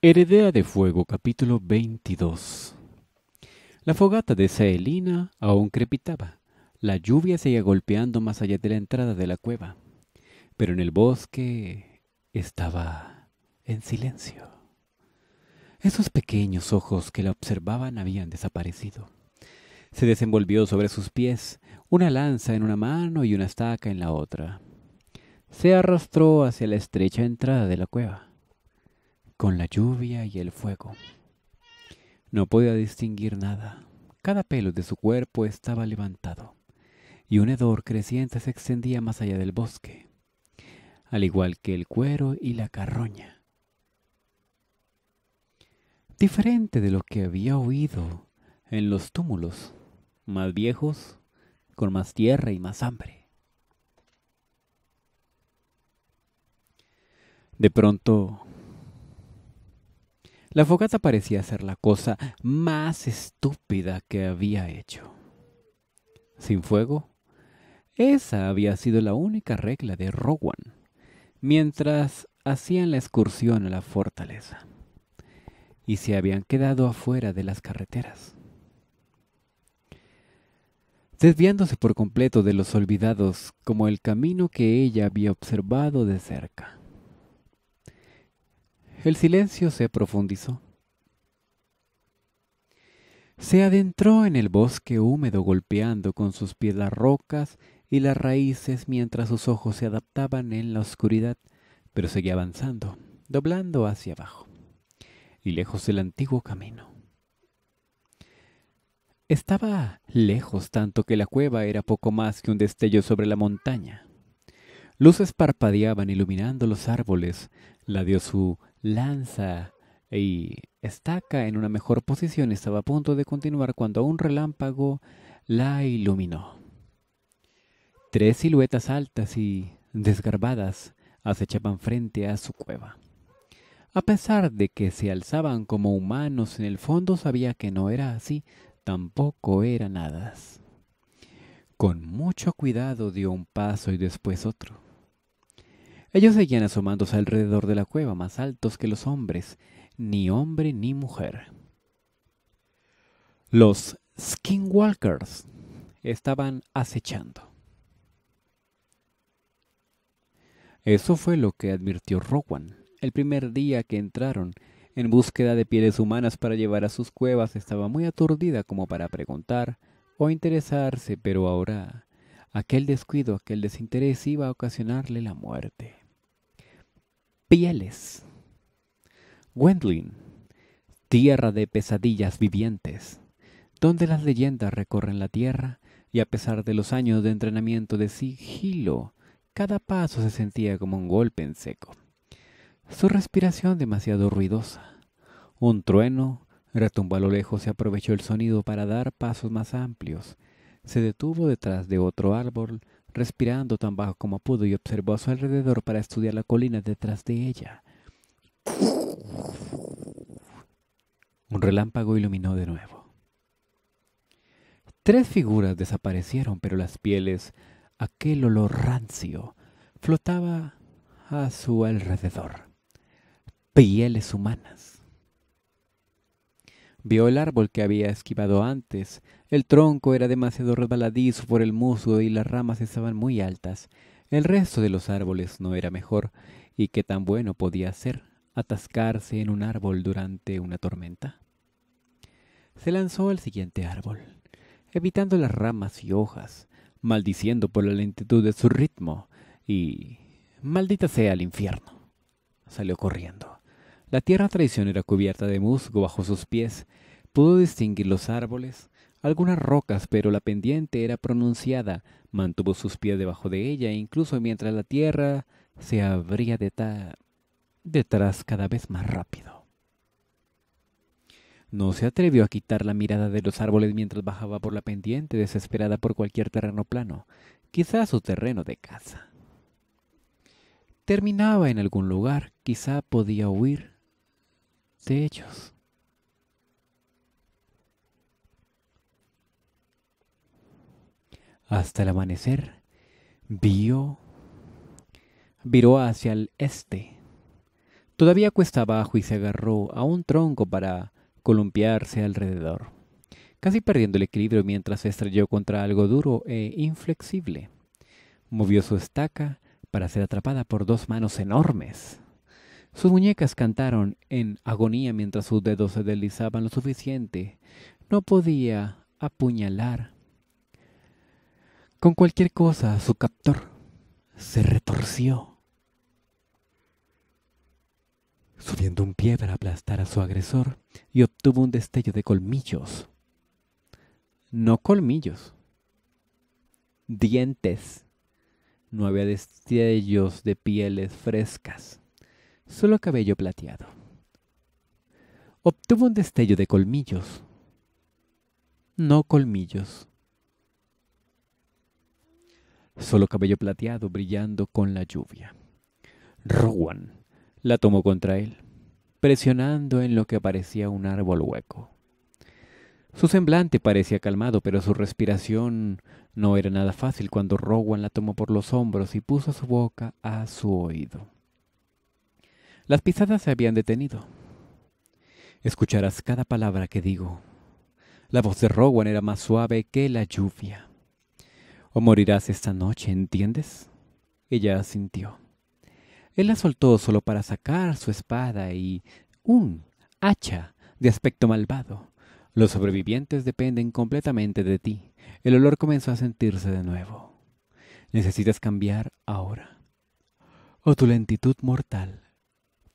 Heredera de Fuego, capítulo 22. La fogata de Saelina aún crepitaba. La lluvia seguía golpeando más allá de la entrada de la cueva. Pero en el bosque estaba en silencio. Esos pequeños ojos que la observaban habían desaparecido. Se desenvolvió sobre sus pies, una lanza en una mano y una estaca en la otra. Se arrastró hacia la estrecha entrada de la cueva con la lluvia y el fuego. No podía distinguir nada. Cada pelo de su cuerpo estaba levantado, y un hedor creciente se extendía más allá del bosque, al igual que el cuero y la carroña. Diferente de lo que había oído en los túmulos, más viejos, con más tierra y más hambre. De pronto la fogata parecía ser la cosa más estúpida que había hecho. Sin fuego, esa había sido la única regla de Rowan mientras hacían la excursión a la fortaleza y se habían quedado afuera de las carreteras. Desviándose por completo de los olvidados como el camino que ella había observado de cerca. El silencio se profundizó. Se adentró en el bosque húmedo golpeando con sus pies las rocas y las raíces mientras sus ojos se adaptaban en la oscuridad, pero seguía avanzando, doblando hacia abajo, y lejos del antiguo camino. Estaba lejos tanto que la cueva era poco más que un destello sobre la montaña. Luces parpadeaban iluminando los árboles, la dio su lanza y estaca en una mejor posición estaba a punto de continuar cuando un relámpago la iluminó. Tres siluetas altas y desgarbadas acechaban frente a su cueva. A pesar de que se alzaban como humanos, en el fondo sabía que no era así, tampoco eran hadas. Con mucho cuidado dio un paso y después otro. Ellos seguían asomándose alrededor de la cueva, más altos que los hombres, ni hombre ni mujer. Los skinwalkers estaban acechando. Eso fue lo que advirtió Rowan el primer día que entraron en búsqueda de pieles humanas para llevar a sus cuevas estaba muy aturdida como para preguntar o interesarse, pero ahora aquel descuido, aquel desinterés iba a ocasionarle la muerte pieles. Wendling, tierra de pesadillas vivientes, donde las leyendas recorren la tierra y a pesar de los años de entrenamiento de sigilo, cada paso se sentía como un golpe en seco. Su respiración demasiado ruidosa. Un trueno retumbó a lo lejos y aprovechó el sonido para dar pasos más amplios. Se detuvo detrás de otro árbol respirando tan bajo como pudo y observó a su alrededor para estudiar la colina detrás de ella. Un relámpago iluminó de nuevo. Tres figuras desaparecieron, pero las pieles, aquel olor rancio, flotaba a su alrededor. Pieles humanas. Vio el árbol que había esquivado antes. El tronco era demasiado resbaladizo por el musgo y las ramas estaban muy altas. El resto de los árboles no era mejor. ¿Y qué tan bueno podía ser atascarse en un árbol durante una tormenta? Se lanzó al siguiente árbol, evitando las ramas y hojas, maldiciendo por la lentitud de su ritmo y... Maldita sea el infierno. Salió corriendo. La tierra traicionera cubierta de musgo bajo sus pies Pudo distinguir los árboles, algunas rocas, pero la pendiente era pronunciada. Mantuvo sus pies debajo de ella, incluso mientras la tierra se abría detrás cada vez más rápido. No se atrevió a quitar la mirada de los árboles mientras bajaba por la pendiente, desesperada por cualquier terreno plano, quizá su terreno de caza. Terminaba en algún lugar, quizá podía huir de ellos. hasta el amanecer, vio, viró hacia el este. Todavía cuesta abajo y se agarró a un tronco para columpiarse alrededor, casi perdiendo el equilibrio mientras se estrelló contra algo duro e inflexible. Movió su estaca para ser atrapada por dos manos enormes. Sus muñecas cantaron en agonía mientras sus dedos se deslizaban lo suficiente. No podía apuñalar con cualquier cosa, su captor se retorció, subiendo un pie para aplastar a su agresor y obtuvo un destello de colmillos. No colmillos, dientes. No había destellos de pieles frescas, solo cabello plateado. Obtuvo un destello de colmillos. No colmillos solo cabello plateado brillando con la lluvia. Rowan la tomó contra él, presionando en lo que parecía un árbol hueco. Su semblante parecía calmado, pero su respiración no era nada fácil cuando Rowan la tomó por los hombros y puso su boca a su oído. Las pisadas se habían detenido. Escucharás cada palabra que digo. La voz de Rowan era más suave que la lluvia o morirás esta noche, ¿entiendes? Ella asintió. Él la soltó solo para sacar su espada y un hacha de aspecto malvado. Los sobrevivientes dependen completamente de ti. El olor comenzó a sentirse de nuevo. Necesitas cambiar ahora. O tu lentitud mortal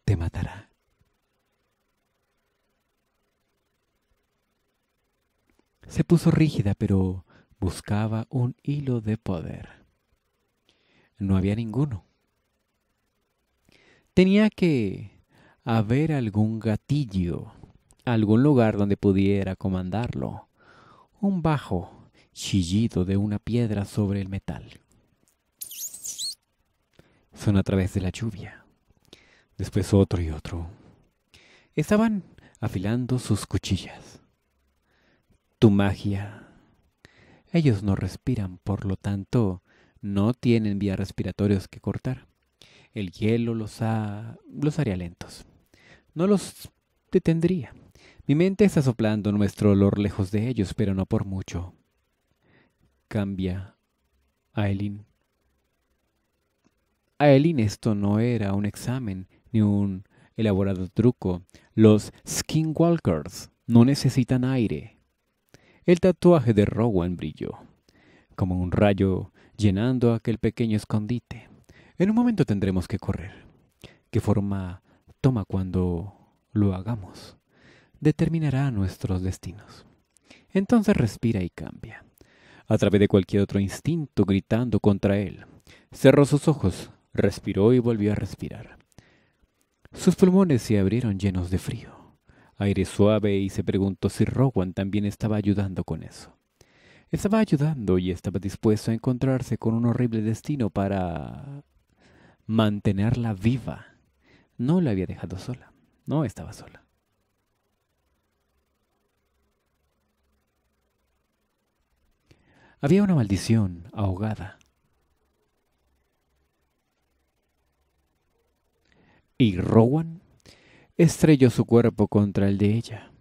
te matará. Se puso rígida, pero buscaba un hilo de poder. No había ninguno. Tenía que haber algún gatillo, algún lugar donde pudiera comandarlo, un bajo chillido de una piedra sobre el metal. Son a través de la lluvia, después otro y otro. Estaban afilando sus cuchillas. Tu magia ellos no respiran, por lo tanto, no tienen vías respiratorias que cortar. El hielo los, ha... los haría lentos. No los detendría. Mi mente está soplando nuestro olor lejos de ellos, pero no por mucho. Cambia. Aileen. Aileen, esto no era un examen ni un elaborado truco. Los skinwalkers no necesitan aire el tatuaje de Rowan brilló, como un rayo llenando aquel pequeño escondite. En un momento tendremos que correr. ¿Qué forma toma cuando lo hagamos? Determinará nuestros destinos. Entonces respira y cambia, a través de cualquier otro instinto gritando contra él. Cerró sus ojos, respiró y volvió a respirar. Sus pulmones se abrieron llenos de frío aire suave y se preguntó si Rowan también estaba ayudando con eso. Estaba ayudando y estaba dispuesto a encontrarse con un horrible destino para mantenerla viva. No la había dejado sola, no estaba sola. Había una maldición ahogada. Y Rowan estrelló su cuerpo contra el de ella,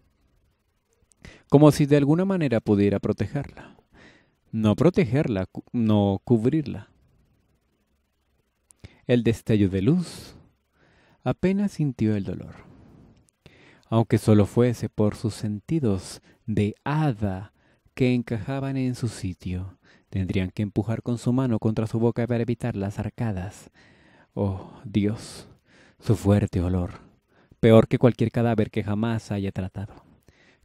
como si de alguna manera pudiera protegerla. No protegerla, no cubrirla. El destello de luz apenas sintió el dolor, aunque solo fuese por sus sentidos de hada que encajaban en su sitio. Tendrían que empujar con su mano contra su boca para evitar las arcadas. Oh, Dios, su fuerte olor peor que cualquier cadáver que jamás haya tratado.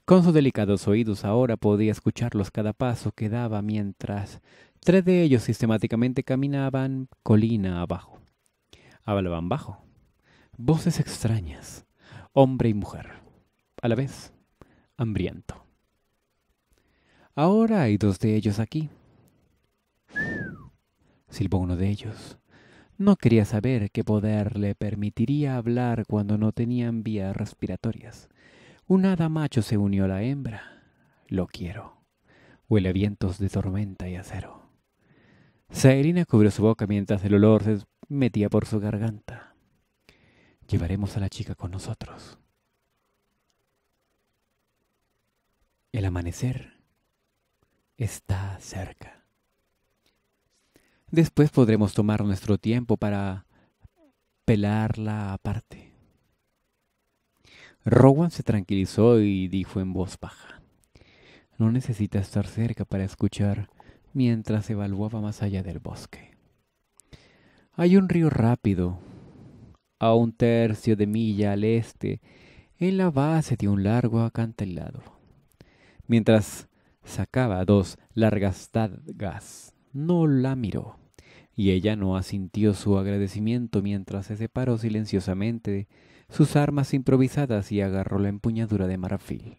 Con sus delicados oídos ahora podía escucharlos cada paso que daba mientras tres de ellos sistemáticamente caminaban colina abajo. Hablaban bajo. Voces extrañas. Hombre y mujer. A la vez, hambriento. Ahora hay dos de ellos aquí. Silbó uno de ellos. No quería saber qué poder le permitiría hablar cuando no tenían vías respiratorias. Un hada macho se unió a la hembra. Lo quiero. Huele a vientos de tormenta y acero. serina cubrió su boca mientras el olor se metía por su garganta. Llevaremos a la chica con nosotros. El amanecer está cerca. Después podremos tomar nuestro tiempo para pelarla aparte. Rowan se tranquilizó y dijo en voz baja. No necesita estar cerca para escuchar mientras evaluaba más allá del bosque. Hay un río rápido, a un tercio de milla al este, en la base de un largo acantilado. Mientras sacaba dos largas dagas no la miró, y ella no asintió su agradecimiento mientras se separó silenciosamente sus armas improvisadas y agarró la empuñadura de marfil.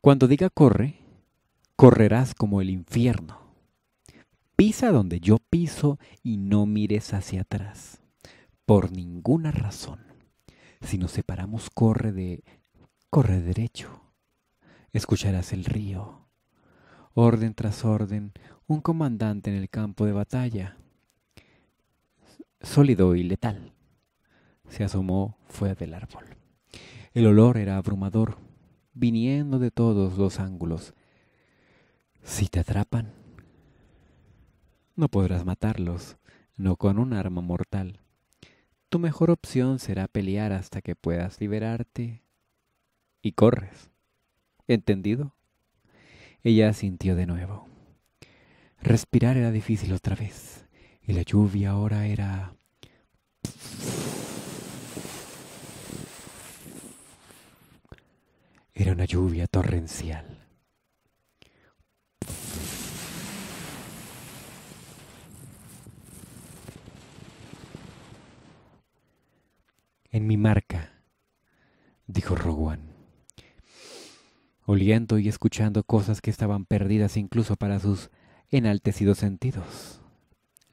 Cuando diga corre, correrás como el infierno. Pisa donde yo piso y no mires hacia atrás, por ninguna razón. Si nos separamos, corre de... corre derecho. Escucharás el río. Orden tras orden, un comandante en el campo de batalla, sólido y letal. Se asomó fuera del árbol. El olor era abrumador, viniendo de todos los ángulos. Si te atrapan, no podrás matarlos, no con un arma mortal. Tu mejor opción será pelear hasta que puedas liberarte y corres. ¿Entendido? Ella sintió de nuevo. Respirar era difícil otra vez. Y la lluvia ahora era... Era una lluvia torrencial. En mi marca, dijo Rowan, oliendo y escuchando cosas que estaban perdidas incluso para sus enaltecidos sentidos.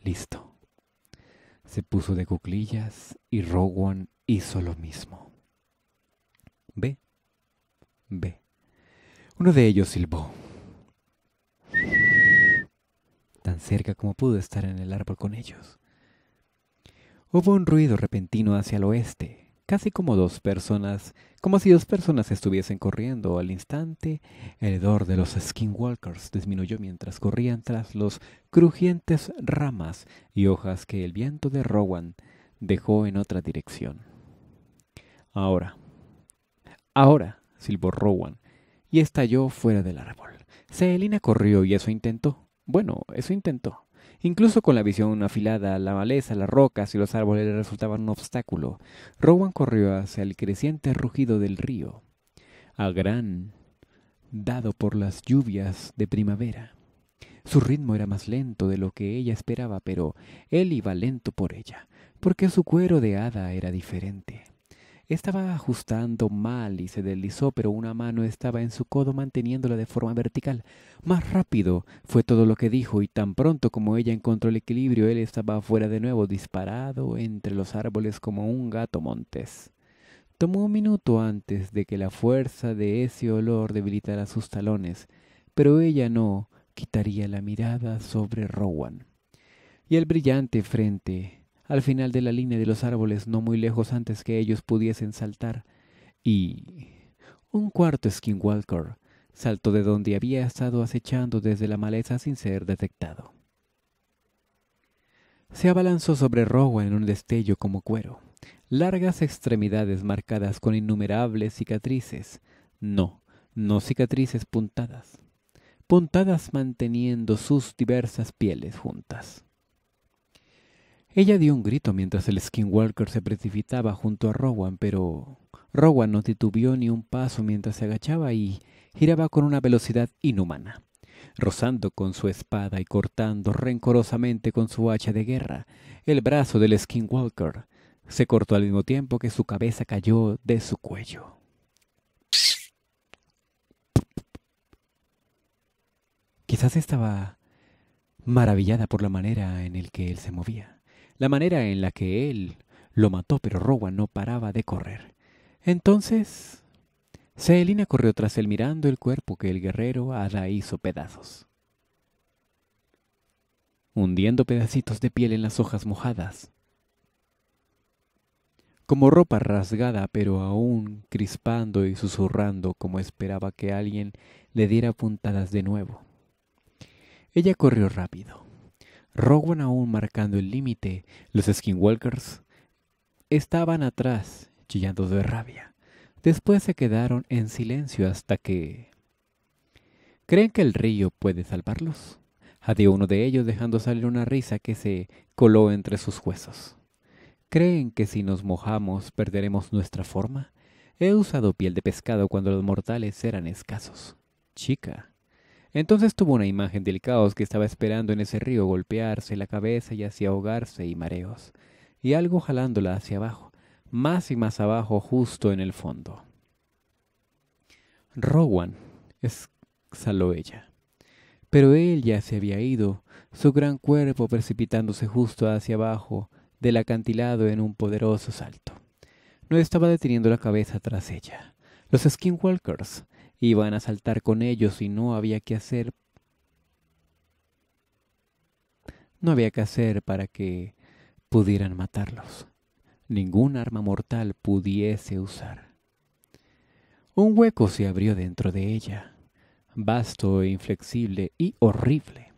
Listo. Se puso de cuclillas y Rowan hizo lo mismo. Ve, ve. Uno de ellos silbó. Tan cerca como pudo estar en el árbol con ellos. Hubo un ruido repentino hacia el oeste, casi como dos personas, como si dos personas estuviesen corriendo. Al instante, el hedor de los skinwalkers disminuyó mientras corrían tras los crujientes ramas y hojas que el viento de Rowan dejó en otra dirección. Ahora, ahora, silbó Rowan, y estalló fuera del árbol. Selina corrió y eso intentó. Bueno, eso intentó. Incluso con la visión afilada, la maleza, las rocas y los árboles le resultaban un obstáculo. Rowan corrió hacia el creciente rugido del río, a gran dado por las lluvias de primavera. Su ritmo era más lento de lo que ella esperaba, pero él iba lento por ella, porque su cuero de hada era diferente. Estaba ajustando mal y se deslizó, pero una mano estaba en su codo manteniéndola de forma vertical. Más rápido fue todo lo que dijo, y tan pronto como ella encontró el equilibrio, él estaba afuera de nuevo, disparado entre los árboles como un gato montés. Tomó un minuto antes de que la fuerza de ese olor debilitara sus talones, pero ella no quitaría la mirada sobre Rowan. Y el brillante frente al final de la línea de los árboles no muy lejos antes que ellos pudiesen saltar, y... Un cuarto skinwalker saltó de donde había estado acechando desde la maleza sin ser detectado. Se abalanzó sobre Rowan en un destello como cuero, largas extremidades marcadas con innumerables cicatrices, no, no cicatrices puntadas, puntadas manteniendo sus diversas pieles juntas. Ella dio un grito mientras el Skinwalker se precipitaba junto a Rowan, pero Rowan no titubió ni un paso mientras se agachaba y giraba con una velocidad inhumana, rozando con su espada y cortando rencorosamente con su hacha de guerra el brazo del Skinwalker. Se cortó al mismo tiempo que su cabeza cayó de su cuello. Quizás estaba maravillada por la manera en el que él se movía la manera en la que él lo mató, pero roba no paraba de correr. Entonces, Selina corrió tras él mirando el cuerpo que el guerrero Ada hizo pedazos, hundiendo pedacitos de piel en las hojas mojadas, como ropa rasgada pero aún crispando y susurrando como esperaba que alguien le diera puntadas de nuevo. Ella corrió rápido Rowan aún marcando el límite, los skinwalkers estaban atrás, chillando de rabia. Después se quedaron en silencio hasta que... ¿Creen que el río puede salvarlos? Adió uno de ellos dejando salir una risa que se coló entre sus huesos. ¿Creen que si nos mojamos perderemos nuestra forma? He usado piel de pescado cuando los mortales eran escasos. Chica, entonces tuvo una imagen del caos que estaba esperando en ese río golpearse la cabeza y así ahogarse y mareos, y algo jalándola hacia abajo, más y más abajo justo en el fondo. Rowan, exhaló ella. Pero él ya se había ido, su gran cuerpo precipitándose justo hacia abajo del acantilado en un poderoso salto. No estaba deteniendo la cabeza tras ella. Los skinwalkers Iban a saltar con ellos y no había que hacer. No había que hacer para que pudieran matarlos. Ningún arma mortal pudiese usar. Un hueco se abrió dentro de ella, vasto e inflexible y horrible.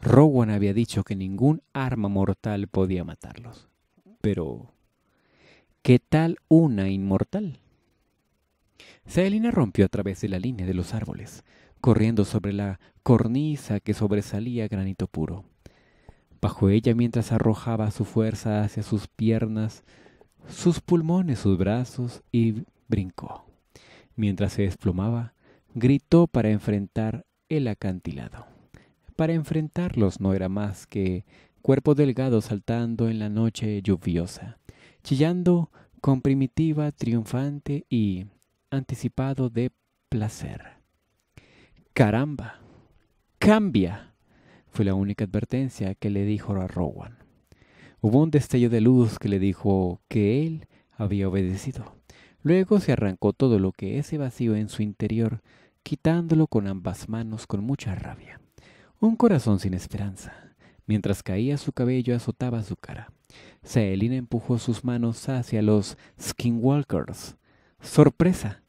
Rowan había dicho que ningún arma mortal podía matarlos. Pero, ¿qué tal una inmortal? Selina rompió a través de la línea de los árboles, corriendo sobre la cornisa que sobresalía granito puro. Bajo ella, mientras arrojaba su fuerza hacia sus piernas, sus pulmones, sus brazos, y brincó. Mientras se desplomaba, gritó para enfrentar el acantilado. Para enfrentarlos no era más que cuerpo delgado saltando en la noche lluviosa, chillando con primitiva triunfante y anticipado de placer. Caramba, cambia, fue la única advertencia que le dijo a Rowan. Hubo un destello de luz que le dijo que él había obedecido. Luego se arrancó todo lo que ese vacío en su interior, quitándolo con ambas manos con mucha rabia. Un corazón sin esperanza. Mientras caía su cabello azotaba su cara. selina empujó sus manos hacia los Skinwalkers. ¡Sorpresa!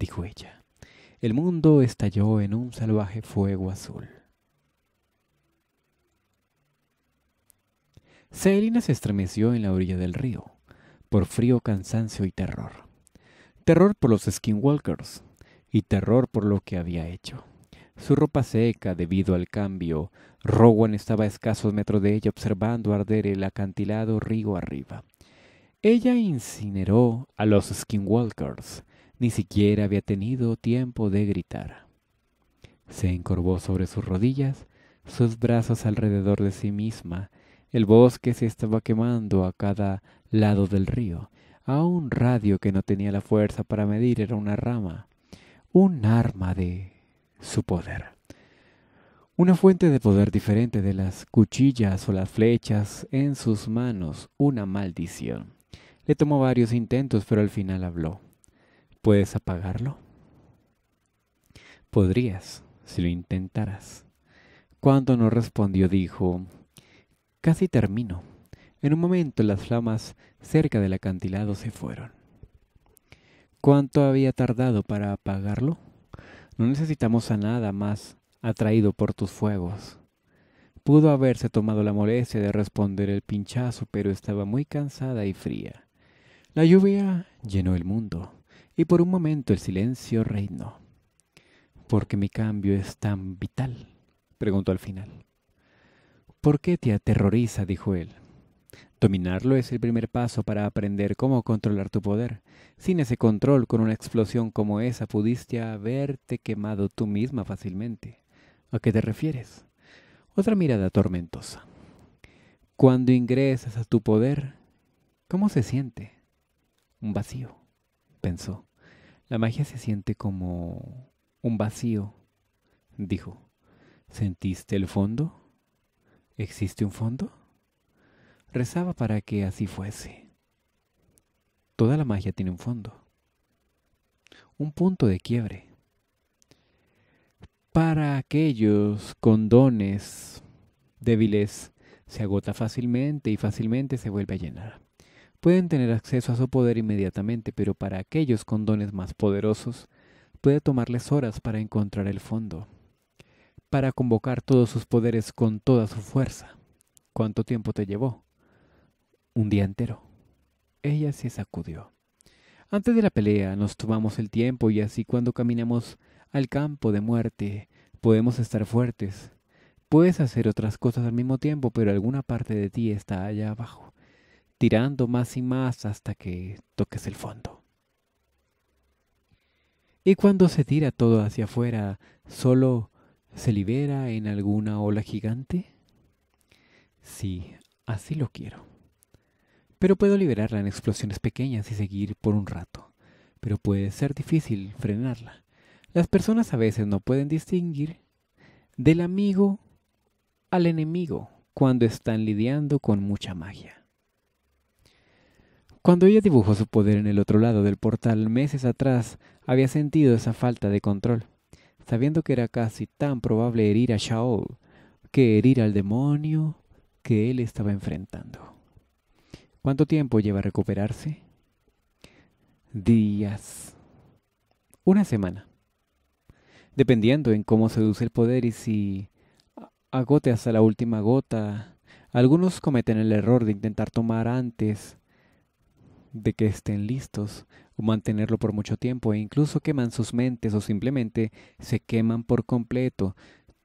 dijo ella. El mundo estalló en un salvaje fuego azul. Selina se estremeció en la orilla del río, por frío cansancio y terror. Terror por los skinwalkers y terror por lo que había hecho. Su ropa seca debido al cambio, Rowan estaba a escasos metros de ella observando arder el acantilado río arriba. Ella incineró a los skinwalkers, ni siquiera había tenido tiempo de gritar. Se encorvó sobre sus rodillas, sus brazos alrededor de sí misma. El bosque se estaba quemando a cada lado del río. A un radio que no tenía la fuerza para medir era una rama, un arma de su poder. Una fuente de poder diferente de las cuchillas o las flechas en sus manos, una maldición. Le tomó varios intentos, pero al final habló. ¿Puedes apagarlo? Podrías, si lo intentaras. Cuando no respondió, dijo, Casi termino. En un momento las flamas cerca del acantilado se fueron. ¿Cuánto había tardado para apagarlo? No necesitamos a nada más atraído por tus fuegos. Pudo haberse tomado la molestia de responder el pinchazo, pero estaba muy cansada y fría. La lluvia llenó el mundo y por un momento el silencio reinó. ¿Por qué mi cambio es tan vital? preguntó al final. ¿Por qué te aterroriza? dijo él. Dominarlo es el primer paso para aprender cómo controlar tu poder. Sin ese control, con una explosión como esa, pudiste haberte quemado tú misma fácilmente. ¿A qué te refieres? Otra mirada tormentosa. Cuando ingresas a tu poder, ¿cómo se siente? Un vacío, pensó. La magia se siente como un vacío, dijo. ¿Sentiste el fondo? ¿Existe un fondo? Rezaba para que así fuese. Toda la magia tiene un fondo, un punto de quiebre. Para aquellos con dones débiles se agota fácilmente y fácilmente se vuelve a llenar pueden tener acceso a su poder inmediatamente, pero para aquellos con dones más poderosos, puede tomarles horas para encontrar el fondo, para convocar todos sus poderes con toda su fuerza. ¿Cuánto tiempo te llevó? Un día entero. Ella se sacudió. Antes de la pelea nos tomamos el tiempo y así cuando caminamos al campo de muerte podemos estar fuertes. Puedes hacer otras cosas al mismo tiempo, pero alguna parte de ti está allá abajo tirando más y más hasta que toques el fondo. Y cuando se tira todo hacia afuera, solo se libera en alguna ola gigante. Sí, así lo quiero. Pero puedo liberarla en explosiones pequeñas y seguir por un rato. Pero puede ser difícil frenarla. Las personas a veces no pueden distinguir del amigo al enemigo cuando están lidiando con mucha magia. Cuando ella dibujó su poder en el otro lado del portal meses atrás, había sentido esa falta de control, sabiendo que era casi tan probable herir a Shaol que herir al demonio que él estaba enfrentando. ¿Cuánto tiempo lleva a recuperarse? Días. Una semana. Dependiendo en cómo seduce el poder y si agote hasta la última gota. Algunos cometen el error de intentar tomar antes de que estén listos o mantenerlo por mucho tiempo e incluso queman sus mentes o simplemente se queman por completo.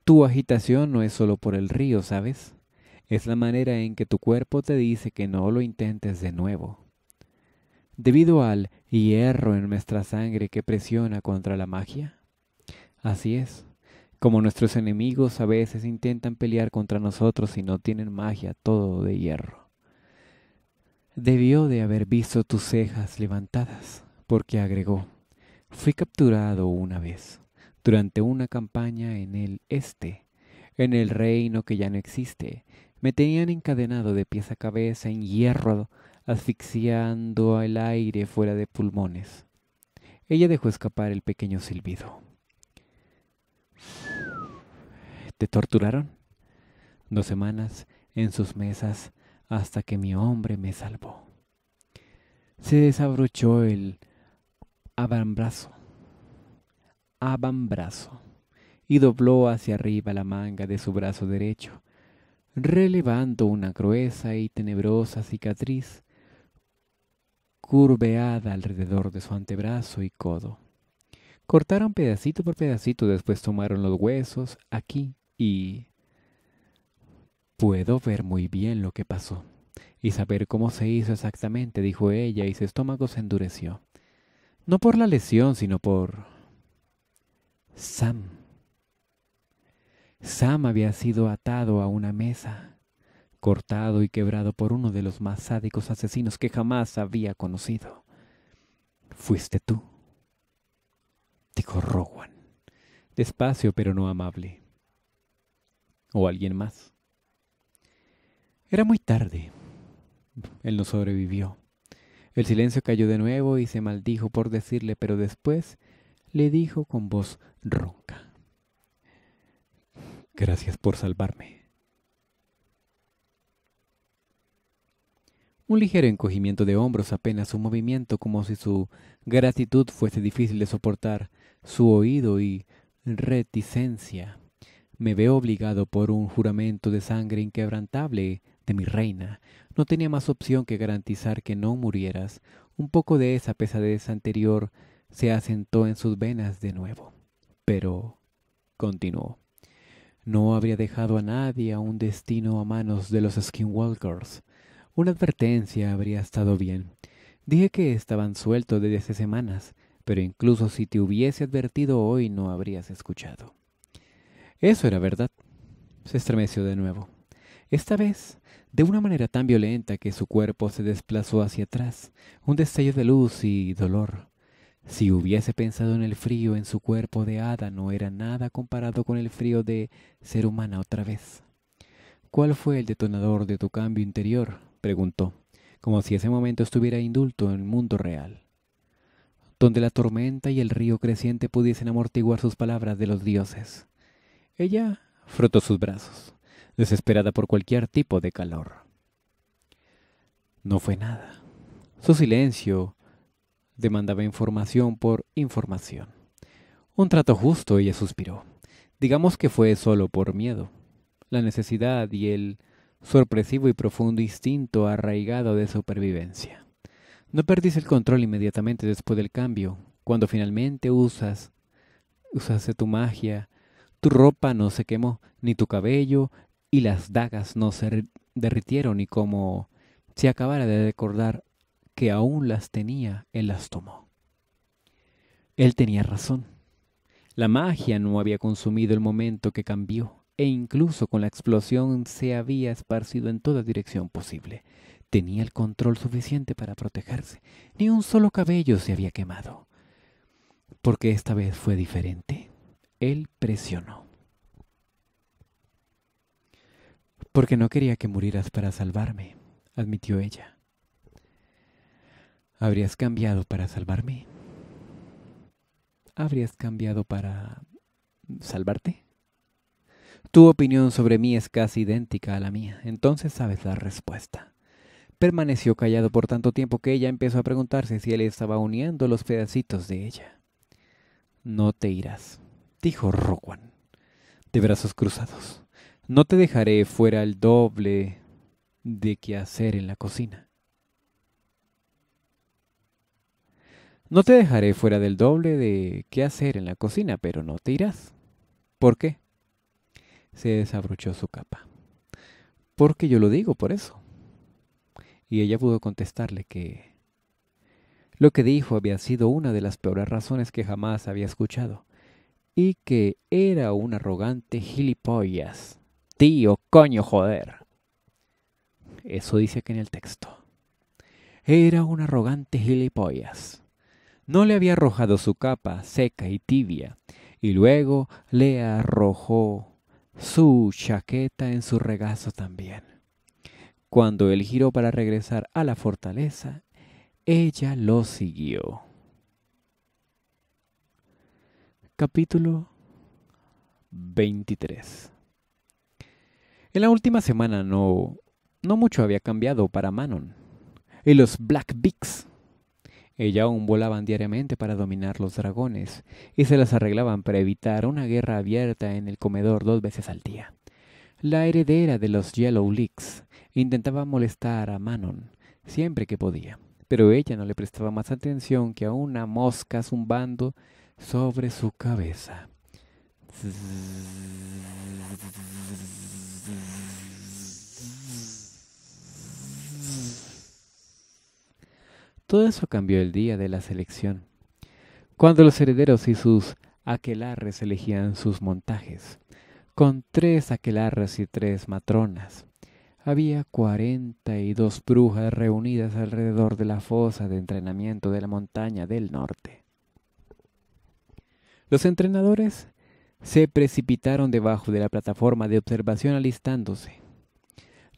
Tu agitación no es solo por el río, ¿sabes? Es la manera en que tu cuerpo te dice que no lo intentes de nuevo. Debido al hierro en nuestra sangre que presiona contra la magia. Así es, como nuestros enemigos a veces intentan pelear contra nosotros y no tienen magia, todo de hierro. Debió de haber visto tus cejas levantadas, porque agregó, fui capturado una vez, durante una campaña en el este, en el reino que ya no existe. Me tenían encadenado de pies a cabeza en hierro, asfixiando el aire fuera de pulmones. Ella dejó escapar el pequeño silbido. ¿Te torturaron? Dos semanas en sus mesas hasta que mi hombre me salvó. Se desabrochó el abambrazo, abambrazo, y dobló hacia arriba la manga de su brazo derecho, relevando una gruesa y tenebrosa cicatriz curveada alrededor de su antebrazo y codo. Cortaron pedacito por pedacito, después tomaron los huesos aquí y Puedo ver muy bien lo que pasó y saber cómo se hizo exactamente, dijo ella, y su estómago se endureció. No por la lesión, sino por... Sam. Sam había sido atado a una mesa, cortado y quebrado por uno de los más sádicos asesinos que jamás había conocido. Fuiste tú, dijo Rowan, despacio pero no amable. O alguien más. Era muy tarde. Él no sobrevivió. El silencio cayó de nuevo y se maldijo por decirle, pero después le dijo con voz ronca. Gracias por salvarme. Un ligero encogimiento de hombros apenas un movimiento como si su gratitud fuese difícil de soportar, su oído y reticencia. Me veo obligado por un juramento de sangre inquebrantable de mi reina, no tenía más opción que garantizar que no murieras. Un poco de esa pesadez anterior se asentó en sus venas de nuevo. Pero, continuó, no habría dejado a nadie a un destino a manos de los skinwalkers. Una advertencia habría estado bien. Dije que estaban sueltos desde hace semanas, pero incluso si te hubiese advertido hoy no habrías escuchado. Eso era verdad. Se estremeció de nuevo. Esta vez, de una manera tan violenta que su cuerpo se desplazó hacia atrás, un destello de luz y dolor. Si hubiese pensado en el frío en su cuerpo de hada, no era nada comparado con el frío de ser humana otra vez. ¿Cuál fue el detonador de tu cambio interior? preguntó, como si ese momento estuviera indulto en el mundo real, donde la tormenta y el río creciente pudiesen amortiguar sus palabras de los dioses. Ella frotó sus brazos desesperada por cualquier tipo de calor. No fue nada. Su silencio demandaba información por información. Un trato justo, ella suspiró. Digamos que fue solo por miedo. La necesidad y el sorpresivo y profundo instinto arraigado de supervivencia. No perdiste el control inmediatamente después del cambio, cuando finalmente usas, usaste tu magia, tu ropa no se quemó, ni tu cabello, y las dagas no se derritieron y como se acabara de recordar que aún las tenía, él las tomó. Él tenía razón. La magia no había consumido el momento que cambió, e incluso con la explosión se había esparcido en toda dirección posible. Tenía el control suficiente para protegerse. Ni un solo cabello se había quemado. Porque esta vez fue diferente. Él presionó. Porque no quería que murieras para salvarme, admitió ella. ¿Habrías cambiado para salvarme? ¿Habrías cambiado para salvarte? Tu opinión sobre mí es casi idéntica a la mía, entonces sabes la respuesta. Permaneció callado por tanto tiempo que ella empezó a preguntarse si él estaba uniendo los pedacitos de ella. No te irás, dijo Rowan, de brazos cruzados. No te dejaré fuera el doble de qué hacer en la cocina. No te dejaré fuera del doble de qué hacer en la cocina, pero no te irás. ¿Por qué? Se desabrochó su capa. Porque yo lo digo por eso. Y ella pudo contestarle que lo que dijo había sido una de las peores razones que jamás había escuchado, y que era un arrogante gilipollas Tío, coño, joder. Eso dice aquí en el texto. Era un arrogante gilipollas. No le había arrojado su capa seca y tibia, y luego le arrojó su chaqueta en su regazo también. Cuando él giró para regresar a la fortaleza, ella lo siguió. Capítulo 23 en la última semana no, no mucho había cambiado para Manon y los Black Beaks. Ella aún volaban diariamente para dominar los dragones y se las arreglaban para evitar una guerra abierta en el comedor dos veces al día. La heredera de los Yellow Leaks intentaba molestar a Manon siempre que podía, pero ella no le prestaba más atención que a una mosca zumbando sobre su cabeza. Todo eso cambió el día de la selección, cuando los herederos y sus aquelarres elegían sus montajes, con tres aquelarres y tres matronas. Había cuarenta y dos brujas reunidas alrededor de la fosa de entrenamiento de la montaña del norte. Los entrenadores se precipitaron debajo de la plataforma de observación alistándose.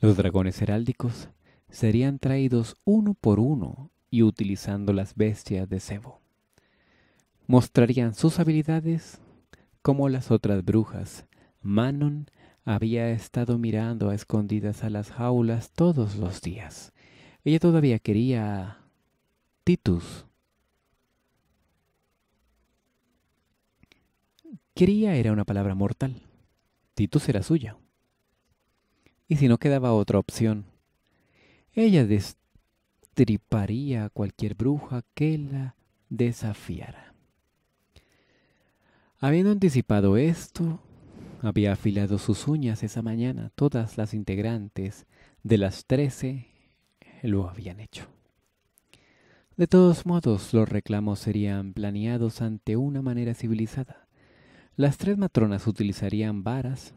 Los dragones heráldicos serían traídos uno por uno y utilizando las bestias de cebo. Mostrarían sus habilidades como las otras brujas. Manon había estado mirando a escondidas a las jaulas todos los días. Ella todavía quería Titus. Quería era una palabra mortal. Titus era suya. Y si no quedaba otra opción, ella des triparía a cualquier bruja que la desafiara. Habiendo anticipado esto, había afilado sus uñas esa mañana. Todas las integrantes de las trece lo habían hecho. De todos modos, los reclamos serían planeados ante una manera civilizada. Las tres matronas utilizarían varas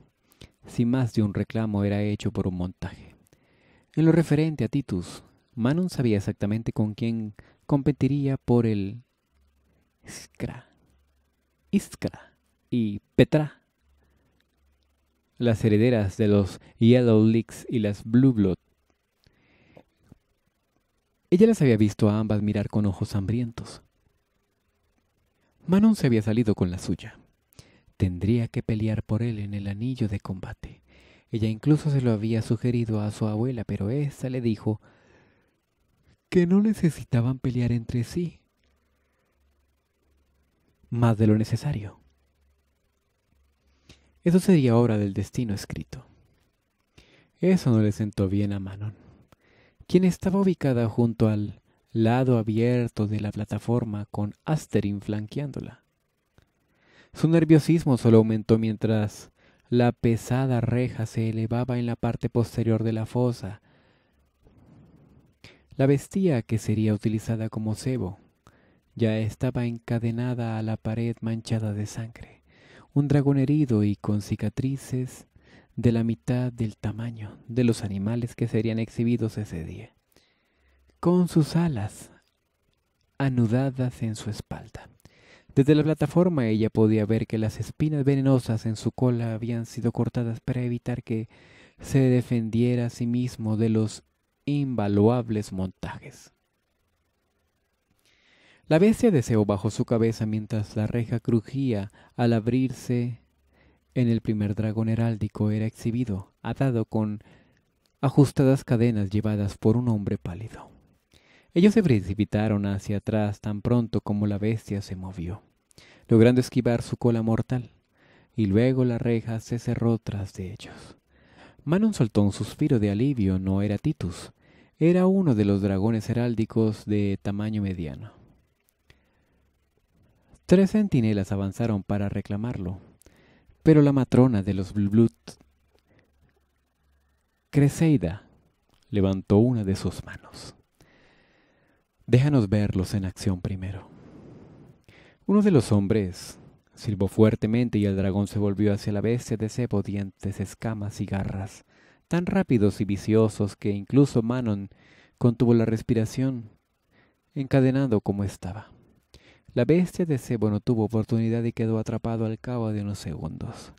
si más de un reclamo era hecho por un montaje. En lo referente a Titus, Manon sabía exactamente con quién competiría por el Iskra, Iskra y Petra. Las herederas de los Yellow Leaks y las Blue Blood. Ella las había visto a ambas mirar con ojos hambrientos. Manon se había salido con la suya. Tendría que pelear por él en el anillo de combate. Ella incluso se lo había sugerido a su abuela, pero ésta le dijo que no necesitaban pelear entre sí más de lo necesario. Eso sería obra del destino escrito. Eso no le sentó bien a Manon, quien estaba ubicada junto al lado abierto de la plataforma con Asterin flanqueándola. Su nerviosismo solo aumentó mientras la pesada reja se elevaba en la parte posterior de la fosa la bestia que sería utilizada como cebo ya estaba encadenada a la pared manchada de sangre. Un dragón herido y con cicatrices de la mitad del tamaño de los animales que serían exhibidos ese día, con sus alas anudadas en su espalda. Desde la plataforma ella podía ver que las espinas venenosas en su cola habían sido cortadas para evitar que se defendiera a sí mismo de los invaluables montajes. La bestia deseó bajo su cabeza mientras la reja crujía al abrirse. En el primer dragón heráldico era exhibido, atado con ajustadas cadenas llevadas por un hombre pálido. Ellos se precipitaron hacia atrás tan pronto como la bestia se movió, logrando esquivar su cola mortal, y luego la reja se cerró tras de ellos. Manon soltó un suspiro de alivio, no era Titus, era uno de los dragones heráldicos de tamaño mediano. Tres centinelas avanzaron para reclamarlo, pero la matrona de los Blut, Creseida, levantó una de sus manos. Déjanos verlos en acción primero. Uno de los hombres silbó fuertemente y el dragón se volvió hacia la bestia de cebo, dientes, escamas y garras tan rápidos y viciosos que incluso Manon contuvo la respiración, encadenado como estaba. La bestia de cebo no tuvo oportunidad y quedó atrapado al cabo de unos segundos.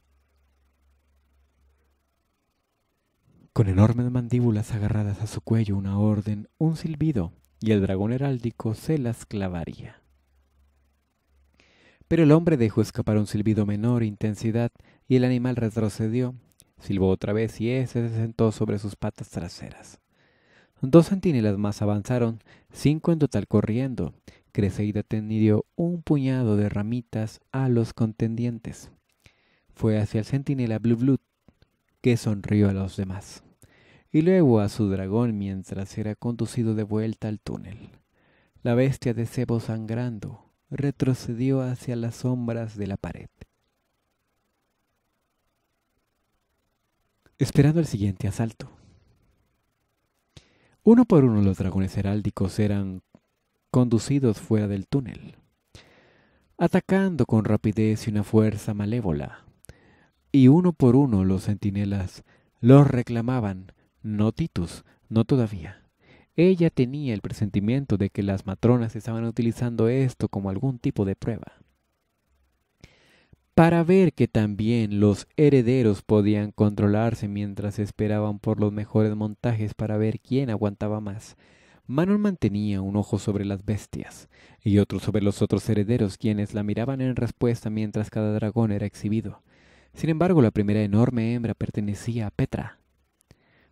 Con enormes mandíbulas agarradas a su cuello una orden, un silbido, y el dragón heráldico se las clavaría. Pero el hombre dejó escapar un silbido menor intensidad y el animal retrocedió, Silbó otra vez y ese se sentó sobre sus patas traseras. Dos centinelas más avanzaron, cinco en total corriendo. Creceida tendió un puñado de ramitas a los contendientes. Fue hacia el centinela Blue que sonrió a los demás, y luego a su dragón mientras era conducido de vuelta al túnel. La bestia de cebo sangrando retrocedió hacia las sombras de la pared. esperando el siguiente asalto. Uno por uno los dragones heráldicos eran conducidos fuera del túnel, atacando con rapidez y una fuerza malévola, y uno por uno los centinelas los reclamaban, no Titus, no todavía. Ella tenía el presentimiento de que las matronas estaban utilizando esto como algún tipo de prueba para ver que también los herederos podían controlarse mientras esperaban por los mejores montajes para ver quién aguantaba más. Manon mantenía un ojo sobre las bestias y otro sobre los otros herederos quienes la miraban en respuesta mientras cada dragón era exhibido. Sin embargo, la primera enorme hembra pertenecía a Petra,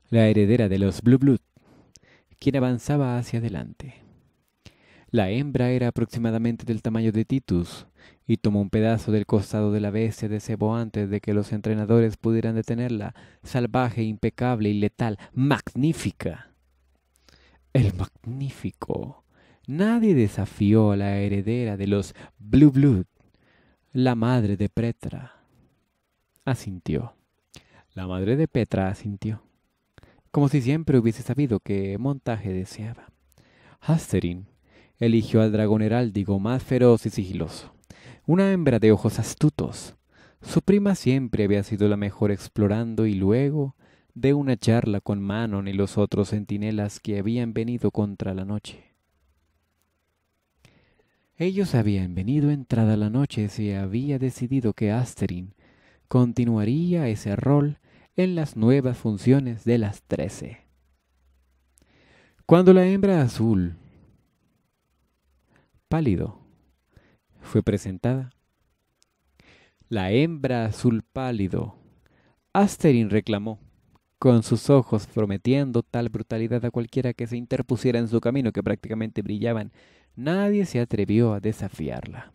la heredera de los Blue Blood, quien avanzaba hacia adelante. La hembra era aproximadamente del tamaño de Titus, y tomó un pedazo del costado de la bestia de cebo antes de que los entrenadores pudieran detenerla, salvaje, impecable y letal, magnífica. El magnífico. Nadie desafió a la heredera de los Blue Blood, la madre de Petra. Asintió. La madre de Petra asintió. Como si siempre hubiese sabido qué montaje deseaba. Hasterin eligió al dragón heráldico más feroz y sigiloso, una hembra de ojos astutos. Su prima siempre había sido la mejor explorando y luego de una charla con Manon y los otros centinelas que habían venido contra la noche. Ellos habían venido entrada la noche y se había decidido que Asterin continuaría ese rol en las nuevas funciones de las trece. Cuando la hembra azul pálido fue presentada. La hembra azul pálido, Asterin reclamó, con sus ojos prometiendo tal brutalidad a cualquiera que se interpusiera en su camino que prácticamente brillaban. Nadie se atrevió a desafiarla.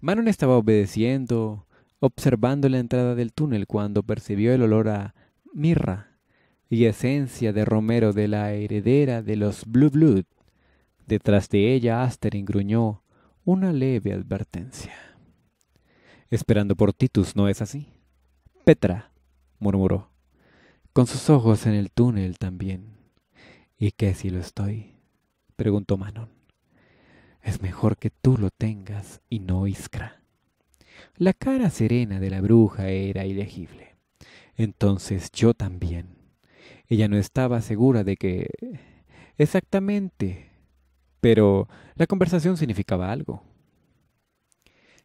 Manon estaba obedeciendo, observando la entrada del túnel cuando percibió el olor a mirra y esencia de romero de la heredera de los Blue Blood Detrás de ella Aster ingruñó una leve advertencia. Esperando por Titus, ¿no es así? Petra, murmuró, con sus ojos en el túnel también. ¿Y qué si lo estoy? preguntó Manon. Es mejor que tú lo tengas y no Iskra. La cara serena de la bruja era ilegible. Entonces yo también. Ella no estaba segura de que exactamente pero la conversación significaba algo.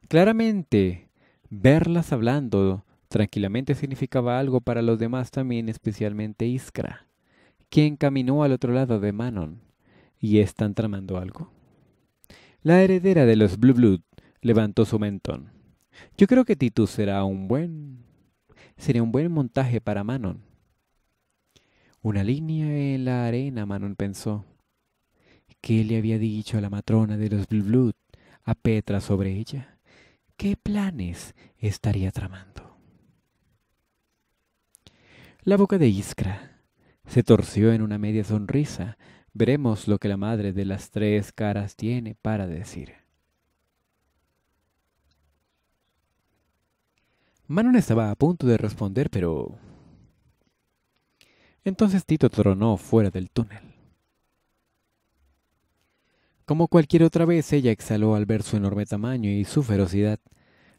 Claramente, verlas hablando tranquilamente significaba algo para los demás también, especialmente Iskra, quien caminó al otro lado de Manon. ¿Y están tramando algo? La heredera de los Blue Blood levantó su mentón. Yo creo que Titus será un buen... sería un buen montaje para Manon. Una línea en la arena, Manon pensó. ¿Qué le había dicho a la matrona de los Blue Blood a Petra sobre ella? ¿Qué planes estaría tramando? La boca de Iskra se torció en una media sonrisa. Veremos lo que la madre de las tres caras tiene para decir. Manon estaba a punto de responder, pero... Entonces Tito tronó fuera del túnel. Como cualquier otra vez, ella exhaló al ver su enorme tamaño y su ferocidad.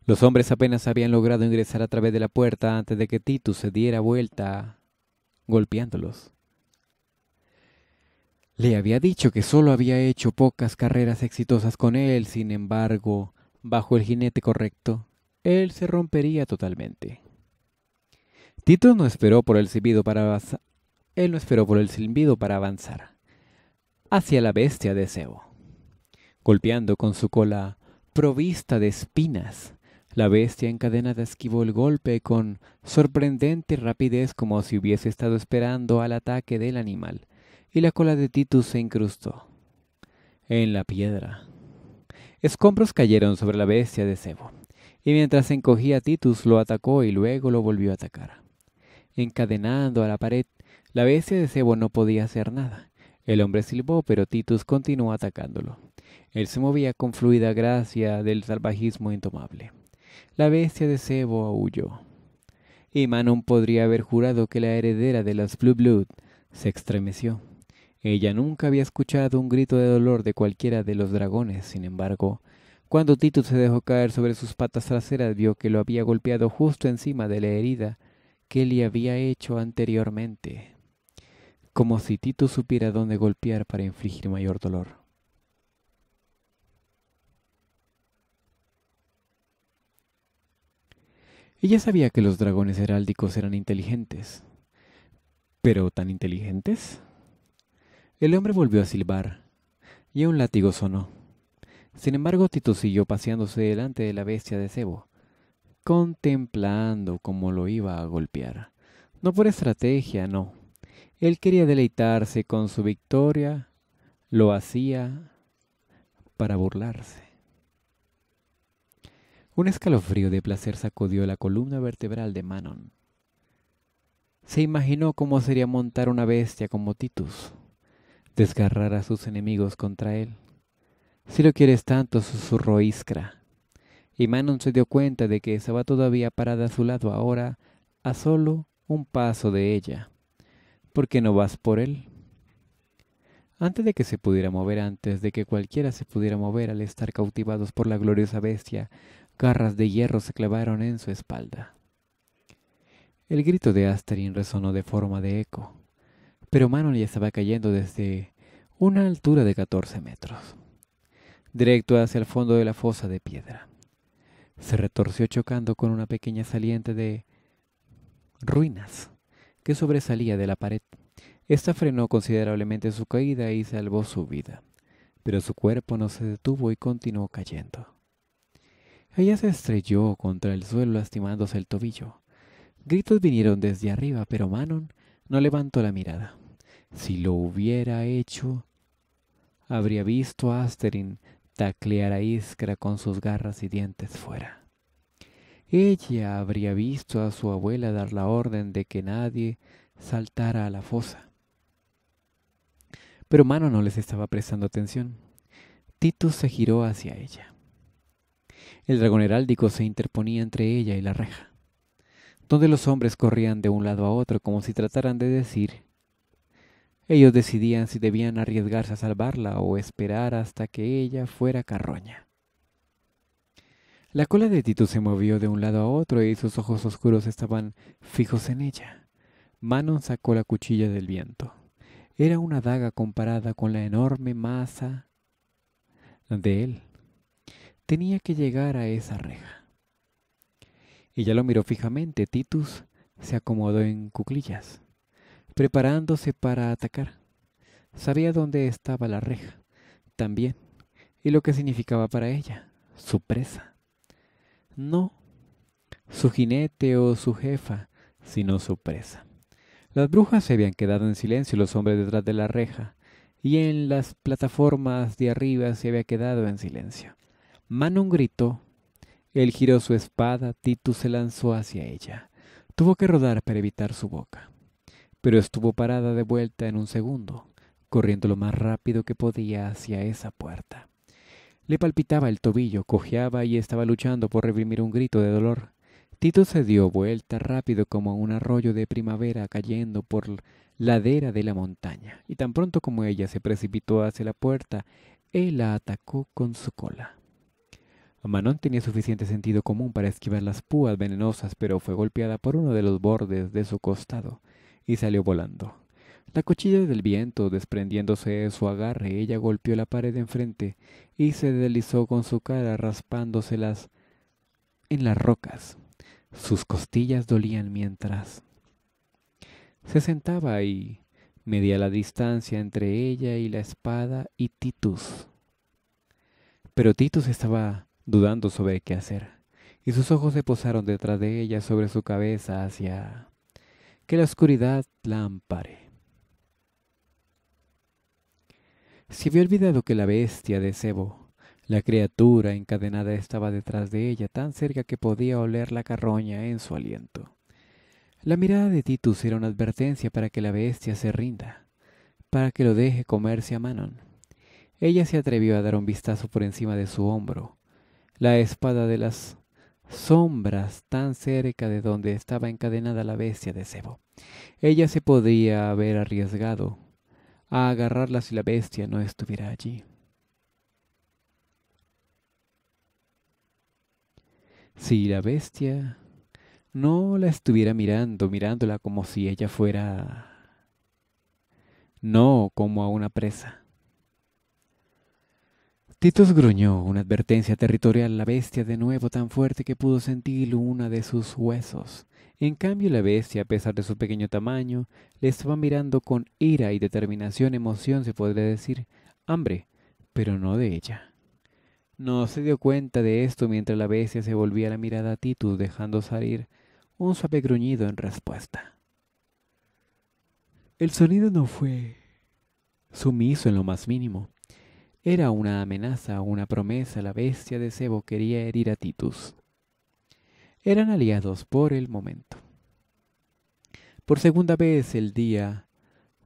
Los hombres apenas habían logrado ingresar a través de la puerta antes de que Tito se diera vuelta golpeándolos. Le había dicho que solo había hecho pocas carreras exitosas con él, sin embargo, bajo el jinete correcto, él se rompería totalmente. Tito no esperó por el silbido para avanzar. Él no esperó por el silbido para avanzar hacia la bestia de golpeando con su cola provista de espinas. La bestia encadenada esquivó el golpe con sorprendente rapidez como si hubiese estado esperando al ataque del animal, y la cola de Titus se incrustó en la piedra. Escombros cayeron sobre la bestia de cebo, y mientras encogía Titus lo atacó y luego lo volvió a atacar. Encadenando a la pared, la bestia de cebo no podía hacer nada. El hombre silbó, pero Titus continuó atacándolo. Él se movía con fluida gracia del salvajismo intomable. La bestia de cebo aulló. Y Manon podría haber jurado que la heredera de las Blue Blood se estremeció. Ella nunca había escuchado un grito de dolor de cualquiera de los dragones, sin embargo, cuando Tito se dejó caer sobre sus patas traseras vio que lo había golpeado justo encima de la herida que le había hecho anteriormente, como si Tito supiera dónde golpear para infligir mayor dolor. Ella sabía que los dragones heráldicos eran inteligentes. ¿Pero tan inteligentes? El hombre volvió a silbar, y un látigo sonó. Sin embargo, Tito siguió paseándose delante de la bestia de cebo, contemplando cómo lo iba a golpear. No por estrategia, no. Él quería deleitarse con su victoria, lo hacía para burlarse. Un escalofrío de placer sacudió la columna vertebral de Manon. Se imaginó cómo sería montar una bestia como Titus, desgarrar a sus enemigos contra él. Si lo quieres tanto, susurró Iskra. Y Manon se dio cuenta de que estaba todavía parada a su lado ahora, a solo un paso de ella. ¿Por qué no vas por él? Antes de que se pudiera mover, antes de que cualquiera se pudiera mover al estar cautivados por la gloriosa bestia, garras de hierro se clavaron en su espalda. El grito de Asterin resonó de forma de eco, pero Manon ya estaba cayendo desde una altura de 14 metros, directo hacia el fondo de la fosa de piedra. Se retorció chocando con una pequeña saliente de ruinas que sobresalía de la pared. Esta frenó considerablemente su caída y salvó su vida, pero su cuerpo no se detuvo y continuó cayendo. Ella se estrelló contra el suelo lastimándose el tobillo. Gritos vinieron desde arriba, pero Manon no levantó la mirada. Si lo hubiera hecho, habría visto a Asterin taclear a Iskra con sus garras y dientes fuera. Ella habría visto a su abuela dar la orden de que nadie saltara a la fosa. Pero Manon no les estaba prestando atención. Titus se giró hacia ella. El dragón heráldico se interponía entre ella y la reja, donde los hombres corrían de un lado a otro como si trataran de decir. Ellos decidían si debían arriesgarse a salvarla o esperar hasta que ella fuera carroña. La cola de Tito se movió de un lado a otro y sus ojos oscuros estaban fijos en ella. Manon sacó la cuchilla del viento. Era una daga comparada con la enorme masa de él tenía que llegar a esa reja. Ella lo miró fijamente. Titus se acomodó en cuclillas, preparándose para atacar. Sabía dónde estaba la reja, también, y lo que significaba para ella, su presa. No su jinete o su jefa, sino su presa. Las brujas se habían quedado en silencio, los hombres detrás de la reja, y en las plataformas de arriba se había quedado en silencio. Manon gritó. Él giró su espada, Tito se lanzó hacia ella. Tuvo que rodar para evitar su boca. Pero estuvo parada de vuelta en un segundo, corriendo lo más rápido que podía hacia esa puerta. Le palpitaba el tobillo, cojeaba y estaba luchando por reprimir un grito de dolor. Tito se dio vuelta rápido como un arroyo de primavera cayendo por ladera de la montaña, y tan pronto como ella se precipitó hacia la puerta, él la atacó con su cola. Manon tenía suficiente sentido común para esquivar las púas venenosas, pero fue golpeada por uno de los bordes de su costado y salió volando. La cuchilla del viento, desprendiéndose de su agarre, ella golpeó la pared de enfrente y se deslizó con su cara raspándoselas en las rocas. Sus costillas dolían mientras se sentaba y medía la distancia entre ella y la espada y Titus. Pero Titus estaba dudando sobre qué hacer, y sus ojos se posaron detrás de ella sobre su cabeza hacia que la oscuridad la ampare. Se había olvidado que la bestia de cebo, la criatura encadenada, estaba detrás de ella tan cerca que podía oler la carroña en su aliento. La mirada de Titus era una advertencia para que la bestia se rinda, para que lo deje comerse a Manon. Ella se atrevió a dar un vistazo por encima de su hombro, la espada de las sombras tan cerca de donde estaba encadenada la bestia de cebo. Ella se podría haber arriesgado a agarrarla si la bestia no estuviera allí. Si la bestia no la estuviera mirando, mirándola como si ella fuera... no como a una presa. Titus gruñó una advertencia territorial a la bestia de nuevo tan fuerte que pudo sentir una de sus huesos. En cambio, la bestia, a pesar de su pequeño tamaño, le estaba mirando con ira y determinación, emoción, se podría decir, hambre, pero no de ella. No se dio cuenta de esto mientras la bestia se volvía la mirada a Titus, dejando salir un suave gruñido en respuesta. El sonido no fue sumiso en lo más mínimo. Era una amenaza, una promesa, la bestia de Sebo quería herir a Titus. Eran aliados por el momento. Por segunda vez el día,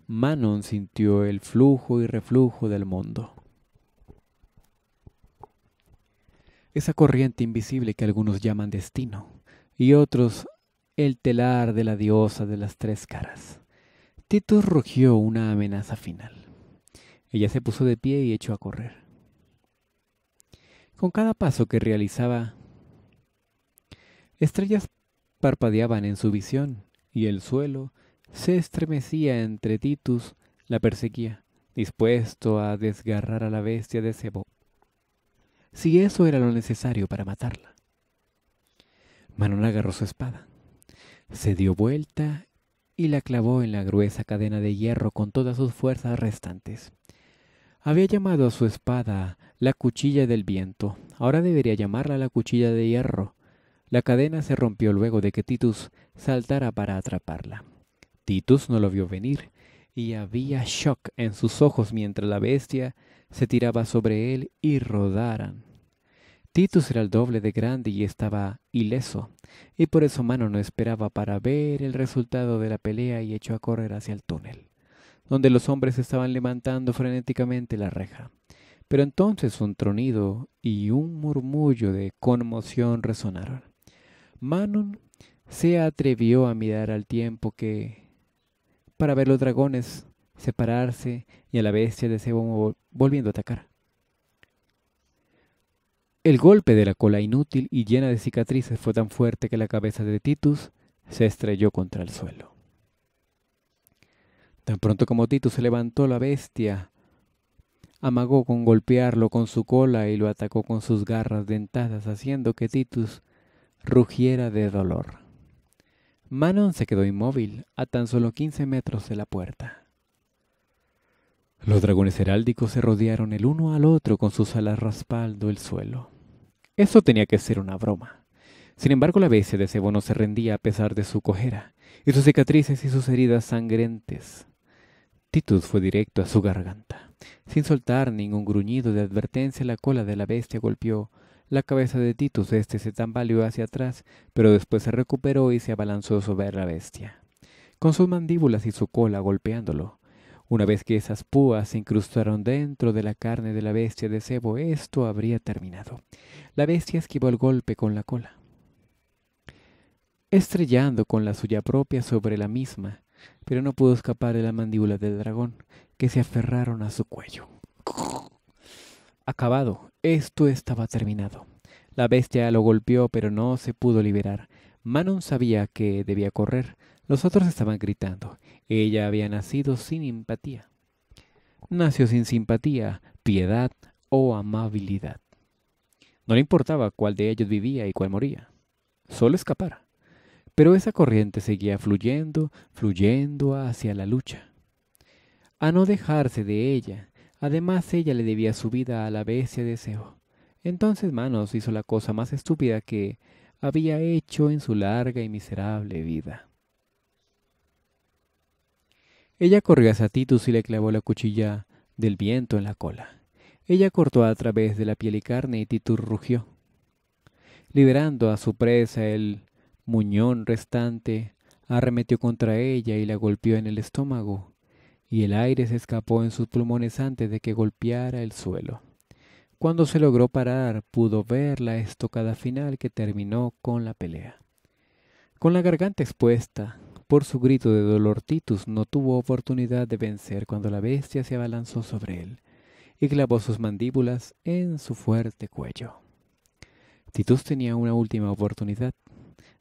Manon sintió el flujo y reflujo del mundo. Esa corriente invisible que algunos llaman destino y otros el telar de la diosa de las tres caras. Titus rugió una amenaza final. Ella se puso de pie y echó a correr. Con cada paso que realizaba, estrellas parpadeaban en su visión y el suelo se estremecía entre Titus la perseguía, dispuesto a desgarrar a la bestia de cebo. Si eso era lo necesario para matarla. Manon agarró su espada, se dio vuelta y la clavó en la gruesa cadena de hierro con todas sus fuerzas restantes. Había llamado a su espada la cuchilla del viento, ahora debería llamarla la cuchilla de hierro. La cadena se rompió luego de que Titus saltara para atraparla. Titus no lo vio venir, y había shock en sus ojos mientras la bestia se tiraba sobre él y rodaran. Titus era el doble de grande y estaba ileso, y por eso Mano no esperaba para ver el resultado de la pelea y echó a correr hacia el túnel donde los hombres estaban levantando frenéticamente la reja. Pero entonces un tronido y un murmullo de conmoción resonaron. Manon se atrevió a mirar al tiempo que, para ver los dragones separarse y a la bestia de Sebo volviendo a atacar. El golpe de la cola inútil y llena de cicatrices fue tan fuerte que la cabeza de Titus se estrelló contra el suelo. Tan pronto como Titus se levantó la bestia, amagó con golpearlo con su cola y lo atacó con sus garras dentadas, haciendo que Titus rugiera de dolor. Manon se quedó inmóvil a tan solo 15 metros de la puerta. Los dragones heráldicos se rodearon el uno al otro con sus alas raspando el suelo. Eso tenía que ser una broma. Sin embargo, la bestia de Cebo no se rendía a pesar de su cojera y sus cicatrices y sus heridas sangrientes. Titus fue directo a su garganta. Sin soltar ningún gruñido de advertencia, la cola de la bestia golpeó la cabeza de Titus. Este se tambaleó hacia atrás, pero después se recuperó y se abalanzó sobre la bestia, con sus mandíbulas y su cola golpeándolo. Una vez que esas púas se incrustaron dentro de la carne de la bestia de cebo, esto habría terminado. La bestia esquivó el golpe con la cola, estrellando con la suya propia sobre la misma pero no pudo escapar de la mandíbula del dragón, que se aferraron a su cuello. Acabado, esto estaba terminado. La bestia lo golpeó, pero no se pudo liberar. Manon sabía que debía correr. Los otros estaban gritando. Ella había nacido sin empatía. Nació sin simpatía, piedad o amabilidad. No le importaba cuál de ellos vivía y cuál moría. Solo escapara. Pero esa corriente seguía fluyendo, fluyendo hacia la lucha. A no dejarse de ella, además ella le debía su vida a la bestia deseo. Entonces Manos hizo la cosa más estúpida que había hecho en su larga y miserable vida. Ella corrió hacia Titus y le clavó la cuchilla del viento en la cola. Ella cortó a través de la piel y carne y Titus rugió. Liberando a su presa, el muñón restante arremetió contra ella y la golpeó en el estómago, y el aire se escapó en sus pulmones antes de que golpeara el suelo. Cuando se logró parar, pudo ver la estocada final que terminó con la pelea. Con la garganta expuesta, por su grito de dolor, Titus no tuvo oportunidad de vencer cuando la bestia se abalanzó sobre él y clavó sus mandíbulas en su fuerte cuello. Titus tenía una última oportunidad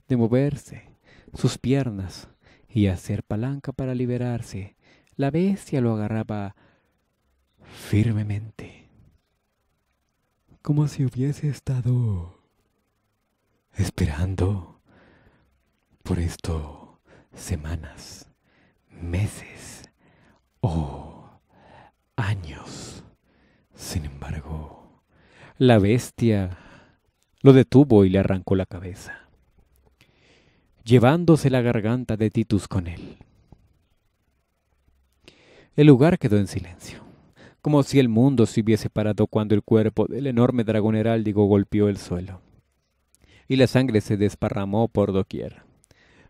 de moverse sus piernas y hacer palanca para liberarse, la bestia lo agarraba firmemente, como si hubiese estado esperando por esto semanas, meses o años. Sin embargo, la bestia lo detuvo y le arrancó la cabeza llevándose la garganta de Titus con él. El lugar quedó en silencio, como si el mundo se hubiese parado cuando el cuerpo del enorme dragón heráldico golpeó el suelo, y la sangre se desparramó por doquier.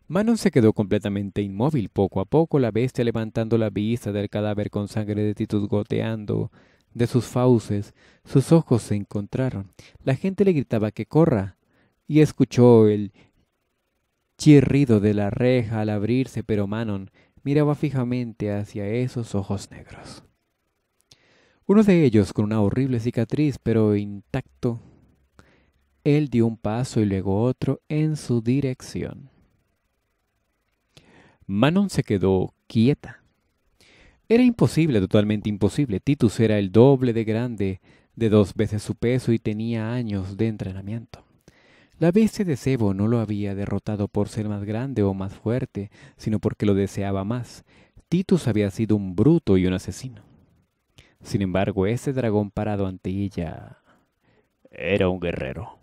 Manon se quedó completamente inmóvil poco a poco, la bestia levantando la vista del cadáver con sangre de Titus goteando de sus fauces, sus ojos se encontraron. La gente le gritaba que corra, y escuchó el chirrido de la reja al abrirse, pero Manon miraba fijamente hacia esos ojos negros. Uno de ellos, con una horrible cicatriz, pero intacto, él dio un paso y luego otro en su dirección. Manon se quedó quieta. Era imposible, totalmente imposible. Titus era el doble de grande, de dos veces su peso y tenía años de entrenamiento. La bestia de Sebo no lo había derrotado por ser más grande o más fuerte, sino porque lo deseaba más. Titus había sido un bruto y un asesino. Sin embargo, ese dragón parado ante ella era un guerrero.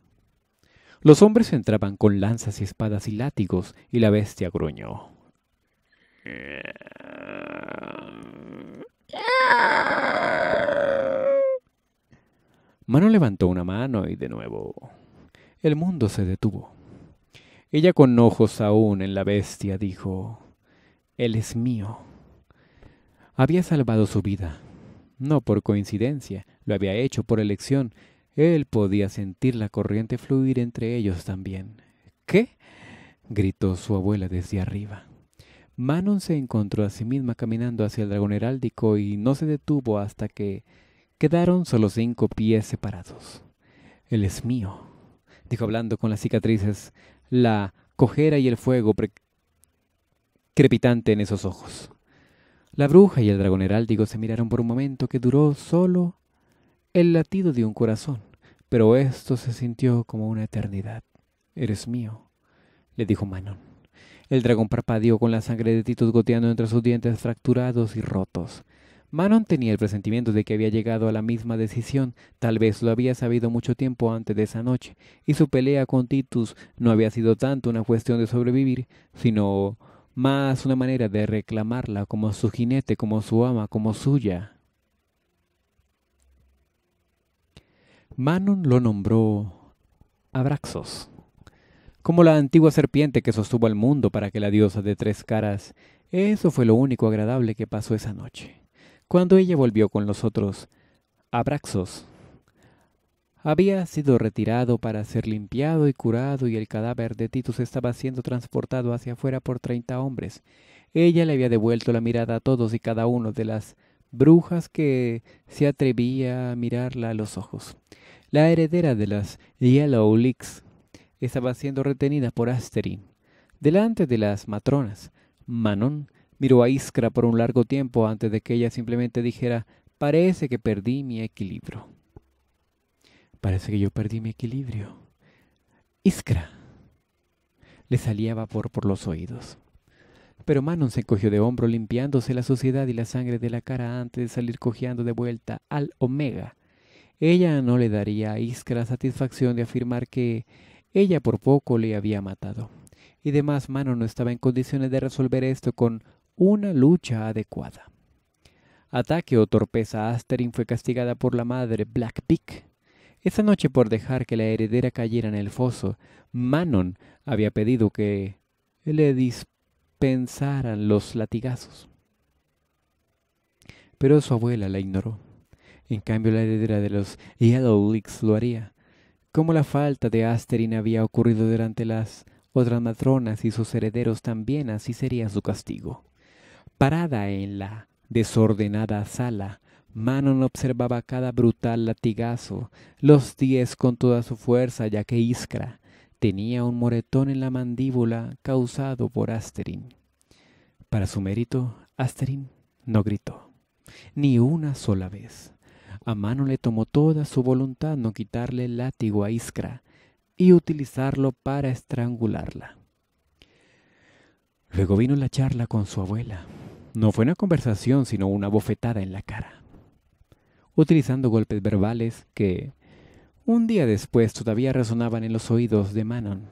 Los hombres entraban con lanzas y espadas y látigos, y la bestia gruñó. Mano levantó una mano y de nuevo el mundo se detuvo. Ella con ojos aún en la bestia dijo, Él es mío. Había salvado su vida. No por coincidencia, lo había hecho por elección. Él podía sentir la corriente fluir entre ellos también. ¿Qué? gritó su abuela desde arriba. Manon se encontró a sí misma caminando hacia el dragón heráldico y no se detuvo hasta que quedaron solo cinco pies separados. Él es mío, dijo hablando con las cicatrices, la cojera y el fuego crepitante en esos ojos. La bruja y el dragón heráldico se miraron por un momento que duró solo el latido de un corazón, pero esto se sintió como una eternidad. Eres mío, le dijo Manon. El dragón parpadeó con la sangre de Titus goteando entre sus dientes fracturados y rotos. Manon tenía el presentimiento de que había llegado a la misma decisión, tal vez lo había sabido mucho tiempo antes de esa noche, y su pelea con Titus no había sido tanto una cuestión de sobrevivir, sino más una manera de reclamarla como su jinete, como su ama, como suya. Manon lo nombró Abraxos, como la antigua serpiente que sostuvo al mundo para que la diosa de tres caras. Eso fue lo único agradable que pasó esa noche. Cuando ella volvió con los otros, Abraxos había sido retirado para ser limpiado y curado y el cadáver de Titus estaba siendo transportado hacia afuera por treinta hombres. Ella le había devuelto la mirada a todos y cada uno de las brujas que se atrevía a mirarla a los ojos. La heredera de las Yellow Leaks estaba siendo retenida por Asterin, delante de las matronas. Manon miró a Iskra por un largo tiempo antes de que ella simplemente dijera, parece que perdí mi equilibrio. Parece que yo perdí mi equilibrio. Iskra. Le salía vapor por los oídos. Pero Manon se encogió de hombro limpiándose la suciedad y la sangre de la cara antes de salir cojeando de vuelta al Omega. Ella no le daría a Iskra satisfacción de afirmar que ella por poco le había matado. Y demás, Manon no estaba en condiciones de resolver esto con una lucha adecuada. Ataque o torpeza, Asterin fue castigada por la madre Black Peak. Esa noche por dejar que la heredera cayera en el foso, Manon había pedido que le dispensaran los latigazos. Pero su abuela la ignoró. En cambio, la heredera de los Yellow Leaks lo haría. Como la falta de Asterin había ocurrido durante las otras matronas y sus herederos también, así sería su castigo. Parada en la desordenada sala, Manon observaba cada brutal latigazo, los diez con toda su fuerza, ya que Iskra tenía un moretón en la mandíbula causado por Asterin. Para su mérito, Asterin no gritó, ni una sola vez. A Manon le tomó toda su voluntad no quitarle el látigo a Iskra y utilizarlo para estrangularla. Luego vino la charla con su abuela. No fue una conversación, sino una bofetada en la cara, utilizando golpes verbales que un día después todavía resonaban en los oídos de Manon.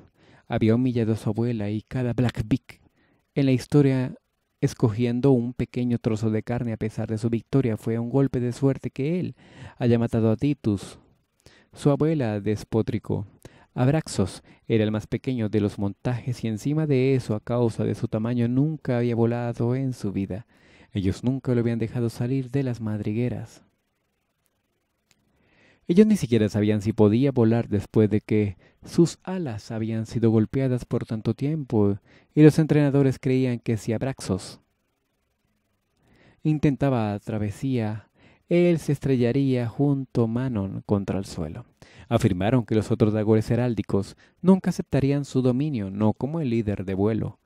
Había humillado a su abuela y cada Black Vic en la historia escogiendo un pequeño trozo de carne a pesar de su victoria fue un golpe de suerte que él haya matado a Titus. Su abuela despótrico. Abraxos era el más pequeño de los montajes y encima de eso, a causa de su tamaño, nunca había volado en su vida. Ellos nunca lo habían dejado salir de las madrigueras. Ellos ni siquiera sabían si podía volar después de que sus alas habían sido golpeadas por tanto tiempo, y los entrenadores creían que si Abraxos intentaba travesía él se estrellaría junto Manon contra el suelo. Afirmaron que los otros dragones heráldicos nunca aceptarían su dominio, no como el líder de vuelo.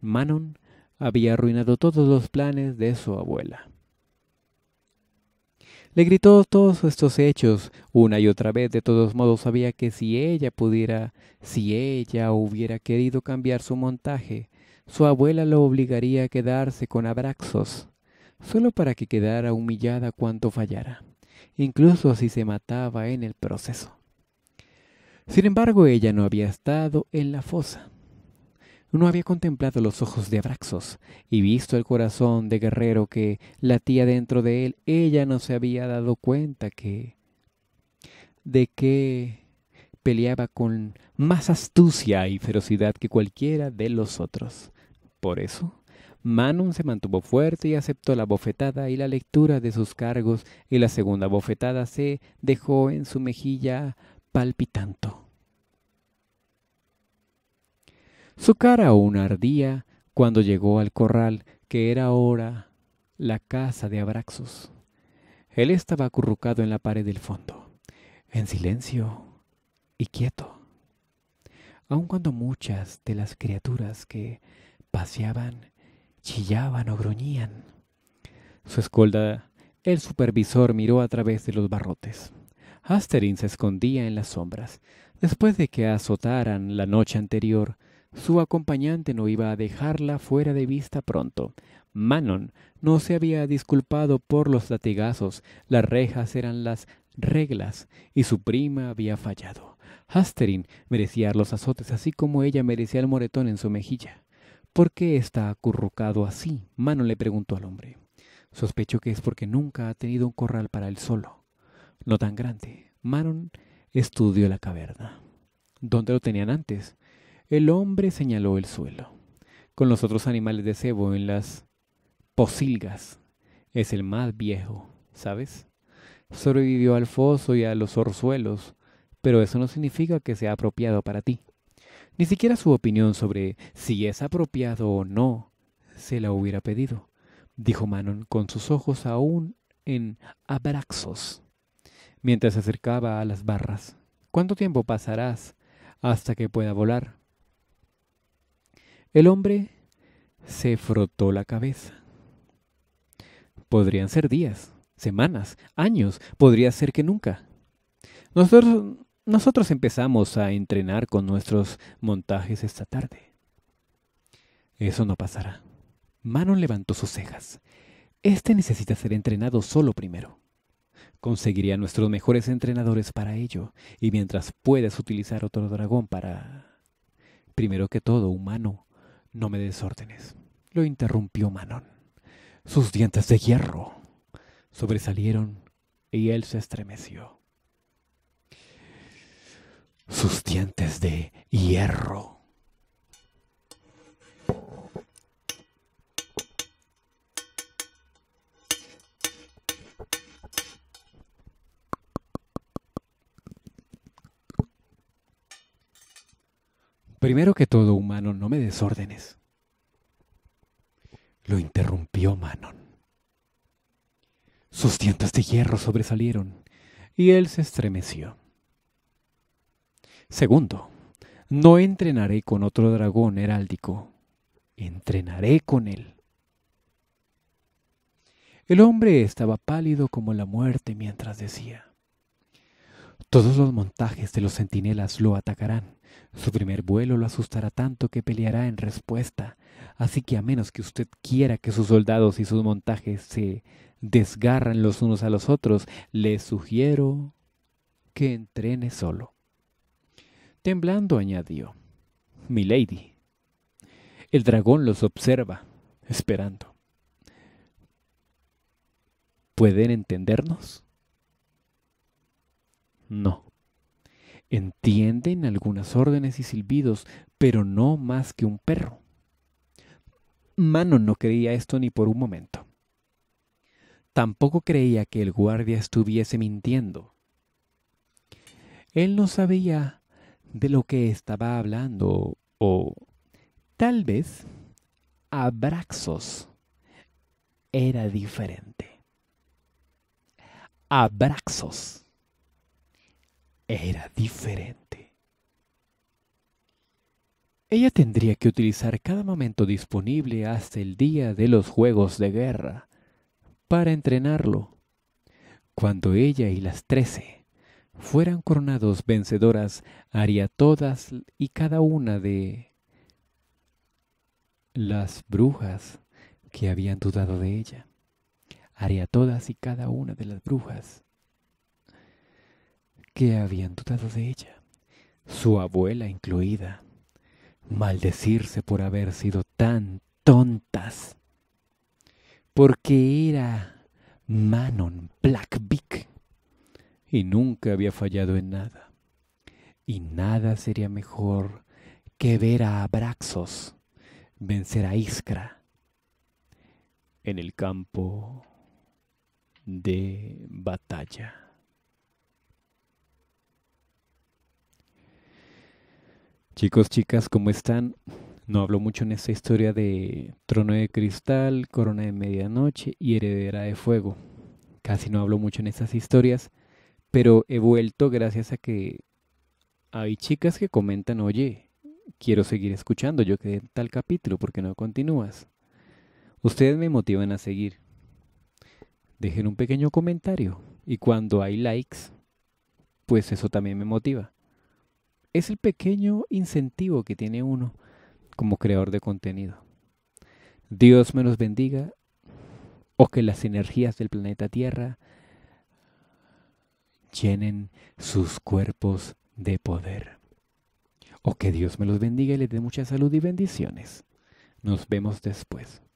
Manon había arruinado todos los planes de su abuela. Le gritó todos estos hechos una y otra vez, de todos modos sabía que si ella pudiera, si ella hubiera querido cambiar su montaje, su abuela lo obligaría a quedarse con Abraxos solo para que quedara humillada cuanto fallara, incluso si se mataba en el proceso. Sin embargo, ella no había estado en la fosa. No había contemplado los ojos de Abraxos y visto el corazón de guerrero que latía dentro de él. Ella no se había dado cuenta que de que peleaba con más astucia y ferocidad que cualquiera de los otros. Por eso Manon se mantuvo fuerte y aceptó la bofetada y la lectura de sus cargos, y la segunda bofetada se dejó en su mejilla palpitando. Su cara aún ardía cuando llegó al corral, que era ahora la casa de Abraxos. Él estaba acurrucado en la pared del fondo, en silencio y quieto. Aun cuando muchas de las criaturas que paseaban chillaban o gruñían. Su escolta, el supervisor miró a través de los barrotes. hasterin se escondía en las sombras. Después de que azotaran la noche anterior, su acompañante no iba a dejarla fuera de vista pronto. Manon no se había disculpado por los latigazos, las rejas eran las reglas, y su prima había fallado. Hasterin merecía los azotes así como ella merecía el moretón en su mejilla. ¿Por qué está acurrucado así? —Manon le preguntó al hombre. Sospecho que es porque nunca ha tenido un corral para él solo. No tan grande. Manon estudió la caverna. ¿Dónde lo tenían antes? El hombre señaló el suelo. Con los otros animales de cebo en las posilgas. Es el más viejo, ¿sabes? Sobrevivió al foso y a los orzuelos, pero eso no significa que sea apropiado para ti. Ni siquiera su opinión sobre si es apropiado o no se la hubiera pedido, dijo Manon con sus ojos aún en abraxos, mientras se acercaba a las barras. ¿Cuánto tiempo pasarás hasta que pueda volar? El hombre se frotó la cabeza. Podrían ser días, semanas, años, podría ser que nunca. Nosotros nosotros empezamos a entrenar con nuestros montajes esta tarde. Eso no pasará. Manon levantó sus cejas. Este necesita ser entrenado solo primero. Conseguiría nuestros mejores entrenadores para ello, y mientras puedas utilizar otro dragón para... Primero que todo, humano, no me desórdenes. Lo interrumpió Manon. Sus dientes de hierro sobresalieron y él se estremeció sus dientes de hierro. Primero que todo, humano, no me desórdenes. Lo interrumpió Manon. Sus dientes de hierro sobresalieron y él se estremeció. Segundo, no entrenaré con otro dragón heráldico, entrenaré con él. El hombre estaba pálido como la muerte mientras decía, todos los montajes de los centinelas lo atacarán, su primer vuelo lo asustará tanto que peleará en respuesta, así que a menos que usted quiera que sus soldados y sus montajes se desgarran los unos a los otros, le sugiero que entrene solo. Temblando añadió, Milady. El dragón los observa, esperando. ¿Pueden entendernos? No. Entienden algunas órdenes y silbidos, pero no más que un perro. Manon no creía esto ni por un momento. Tampoco creía que el guardia estuviese mintiendo. Él no sabía de lo que estaba hablando o tal vez Abraxos era diferente. Abraxos era diferente. Ella tendría que utilizar cada momento disponible hasta el día de los juegos de guerra para entrenarlo. Cuando ella y las trece fueran coronados vencedoras, haría todas y cada una de las brujas que habían dudado de ella. Haría todas y cada una de las brujas que habían dudado de ella, su abuela incluida, maldecirse por haber sido tan tontas, porque era Manon Black y nunca había fallado en nada. Y nada sería mejor que ver a Abraxos vencer a Iskra en el campo de batalla. Chicos, chicas, ¿cómo están? No hablo mucho en esta historia de Trono de Cristal, Corona de Medianoche y Heredera de Fuego. Casi no hablo mucho en estas historias pero he vuelto gracias a que hay chicas que comentan, oye, quiero seguir escuchando, yo quedé en tal capítulo, ¿por qué no continúas? Ustedes me motivan a seguir. Dejen un pequeño comentario y cuando hay likes, pues eso también me motiva. Es el pequeño incentivo que tiene uno como creador de contenido. Dios me los bendiga o que las energías del planeta Tierra llenen sus cuerpos de poder. O oh, que Dios me los bendiga y les dé mucha salud y bendiciones. Nos vemos después.